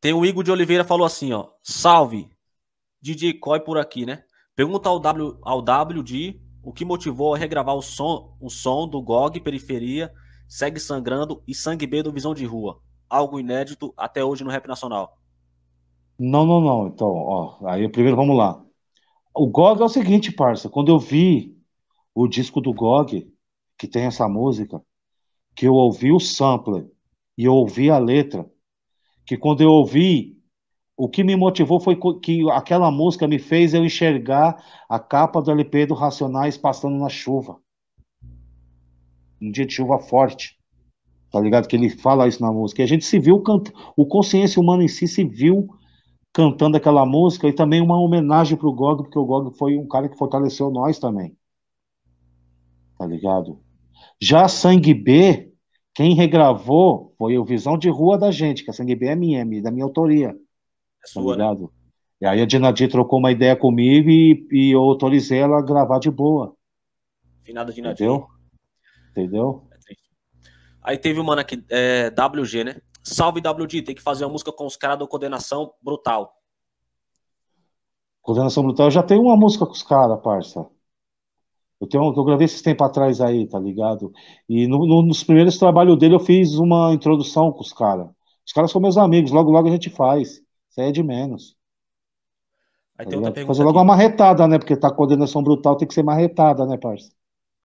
Tem o Igor de Oliveira falou assim, ó. Salve, DJ Coy por aqui, né? Pergunta ao W ao W de o que motivou a regravar o som, o som do GOG Periferia, Segue Sangrando e Sangue B do Visão de Rua. Algo inédito até hoje no rap nacional. Não, não, não. Então, ó, aí primeiro vamos lá. O GOG é o seguinte, parça, quando eu vi o disco do GOG, que tem essa música, que eu ouvi o sampler e eu ouvi a letra, que quando eu ouvi, o que me motivou foi que aquela música me fez eu enxergar a capa do LP do Racionais passando na chuva. Um dia de chuva forte. Tá ligado? Que ele fala isso na música. E a gente se viu cantando. O consciência humana em si se viu cantando aquela música e também uma homenagem pro Gog, porque o Gog foi um cara que fortaleceu nós também. Tá ligado? Já Sangue B, quem regravou foi o Visão de Rua da gente, que a Sangue bem é minha, é da minha autoria. É tá sua, tá né? E aí a Dinadi trocou uma ideia comigo e, e, eu autorizei ela a gravar de boa. Finada Dinadi. Entendeu? Entendeu? É aí teve o mano né, aqui, é, WG, né? Salve WG, tem que fazer uma música com os caras do Coordenação Brutal. Coordenação Brutal, eu já tenho uma música com os caras, parça. Eu, tenho, eu gravei esse tempo atrás aí, tá ligado? E no, no, nos primeiros trabalhos dele eu fiz uma introdução com os caras. Os caras são meus amigos, logo logo a gente faz. Isso aí é de menos. Aí tá que Fazer logo aqui. uma marretada, né? Porque tá com coordenação brutal, tem que ser marretada, né, parça?